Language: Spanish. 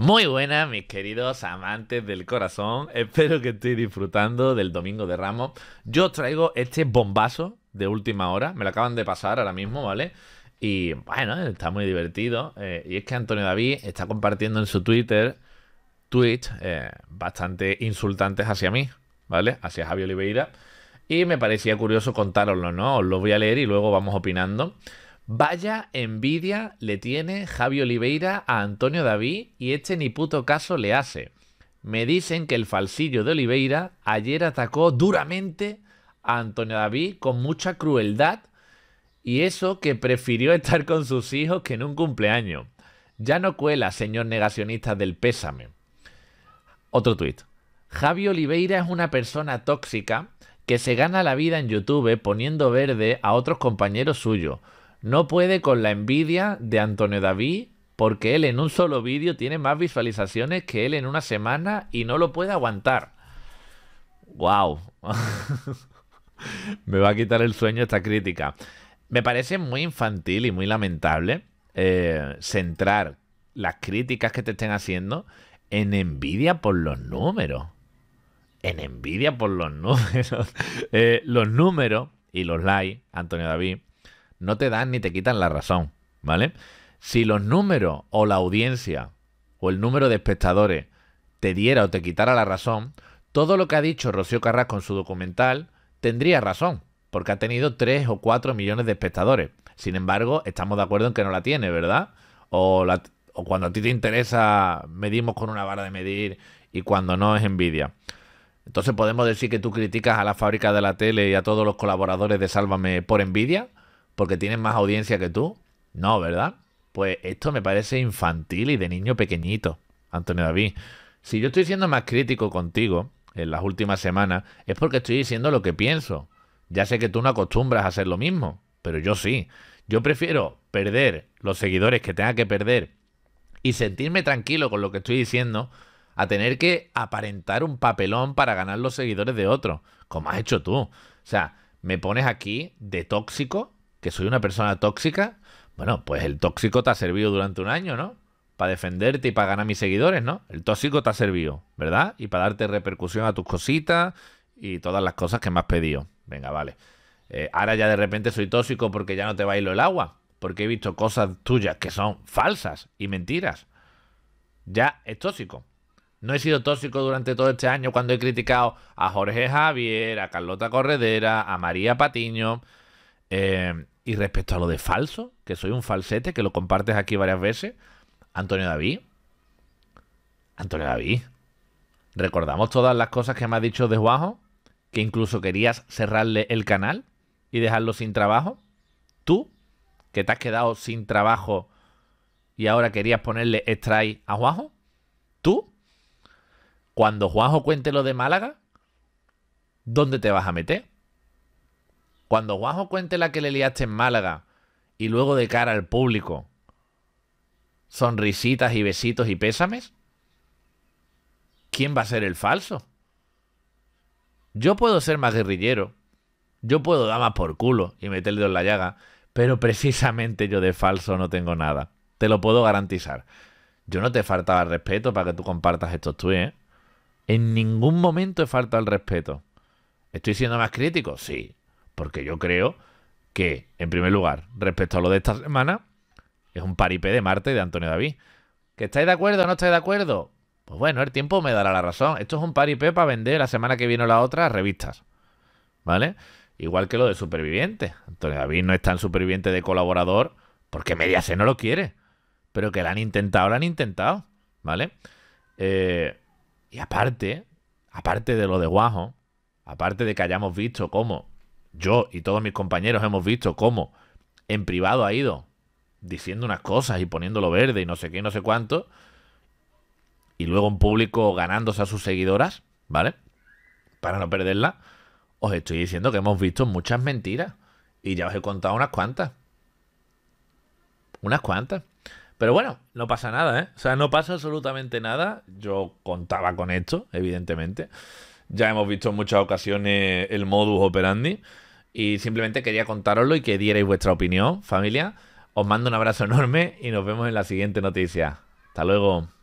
Muy buenas, mis queridos amantes del corazón. Espero que estéis disfrutando del Domingo de Ramos. Yo os traigo este bombazo de última hora. Me lo acaban de pasar ahora mismo, ¿vale? Y bueno, está muy divertido. Eh, y es que Antonio David está compartiendo en su Twitter tweets eh, bastante insultantes hacia mí, ¿vale? Hacia Javier Oliveira. Y me parecía curioso contároslo, ¿no? Os lo voy a leer y luego vamos opinando. Vaya envidia le tiene Javi Oliveira a Antonio David y este ni puto caso le hace. Me dicen que el falsillo de Oliveira ayer atacó duramente a Antonio David con mucha crueldad y eso que prefirió estar con sus hijos que en un cumpleaños. Ya no cuela, señor negacionista del pésame. Otro tuit. Javi Oliveira es una persona tóxica que se gana la vida en YouTube poniendo verde a otros compañeros suyos no puede con la envidia de Antonio David porque él en un solo vídeo tiene más visualizaciones que él en una semana y no lo puede aguantar. ¡Wow! Me va a quitar el sueño esta crítica. Me parece muy infantil y muy lamentable eh, centrar las críticas que te estén haciendo en envidia por los números. En envidia por los números. Eh, los números y los likes, Antonio David, no te dan ni te quitan la razón, ¿vale? Si los números o la audiencia o el número de espectadores te diera o te quitara la razón, todo lo que ha dicho Rocío Carrasco en su documental tendría razón, porque ha tenido 3 o 4 millones de espectadores. Sin embargo, estamos de acuerdo en que no la tiene, ¿verdad? O, o cuando a ti te interesa, medimos con una vara de medir y cuando no es envidia. Entonces podemos decir que tú criticas a la fábrica de la tele y a todos los colaboradores de Sálvame por envidia porque tienes más audiencia que tú? No, ¿verdad? Pues esto me parece infantil y de niño pequeñito, Antonio David. Si yo estoy siendo más crítico contigo en las últimas semanas, es porque estoy diciendo lo que pienso. Ya sé que tú no acostumbras a hacer lo mismo, pero yo sí. Yo prefiero perder los seguidores que tenga que perder y sentirme tranquilo con lo que estoy diciendo a tener que aparentar un papelón para ganar los seguidores de otros, como has hecho tú. O sea, me pones aquí de tóxico que soy una persona tóxica, bueno, pues el tóxico te ha servido durante un año, ¿no? Para defenderte y para ganar mis seguidores, ¿no? El tóxico te ha servido, ¿verdad? Y para darte repercusión a tus cositas y todas las cosas que me has pedido. Venga, vale. Eh, ahora ya de repente soy tóxico porque ya no te bailo el agua, porque he visto cosas tuyas que son falsas y mentiras. Ya es tóxico. No he sido tóxico durante todo este año cuando he criticado a Jorge Javier, a Carlota Corredera, a María Patiño, Em, y respecto a lo de falso, que soy un falsete, que lo compartes aquí varias veces, Antonio David. Antonio David. Recordamos todas las cosas que me has dicho de Juanjo, que incluso querías cerrarle el canal y dejarlo sin trabajo. Tú, que te has quedado sin trabajo y ahora querías ponerle strike a Juanjo. Tú, cuando Juanjo cuente lo de Málaga, ¿dónde te vas a meter? Cuando Juanjo cuente la que le liaste en Málaga y luego de cara al público, sonrisitas y besitos y pésames, ¿quién va a ser el falso? Yo puedo ser más guerrillero, yo puedo dar más por culo y meterle en la llaga, pero precisamente yo de falso no tengo nada. Te lo puedo garantizar. Yo no te faltaba el respeto para que tú compartas estos tweets. ¿eh? En ningún momento he faltado el respeto. ¿Estoy siendo más crítico? Sí. Porque yo creo que, en primer lugar, respecto a lo de esta semana, es un paripé de Marte de Antonio David. ¿Que estáis de acuerdo o no estáis de acuerdo? Pues bueno, el tiempo me dará la razón. Esto es un paripé para vender la semana que viene o la otra revistas. ¿Vale? Igual que lo de Superviviente. Antonio David no es tan superviviente de colaborador porque Mediaset no lo quiere. Pero que la han intentado, lo han intentado. ¿Vale? Eh, y aparte, aparte de lo de Guajo, aparte de que hayamos visto cómo yo y todos mis compañeros hemos visto cómo en privado ha ido diciendo unas cosas y poniéndolo verde y no sé qué y no sé cuánto, y luego en público ganándose a sus seguidoras, ¿vale? Para no perderla, os estoy diciendo que hemos visto muchas mentiras y ya os he contado unas cuantas. Unas cuantas. Pero bueno, no pasa nada, ¿eh? O sea, no pasa absolutamente nada. Yo contaba con esto, evidentemente. Ya hemos visto en muchas ocasiones el modus operandi. Y simplemente quería contároslo y que dierais vuestra opinión, familia. Os mando un abrazo enorme y nos vemos en la siguiente noticia. Hasta luego.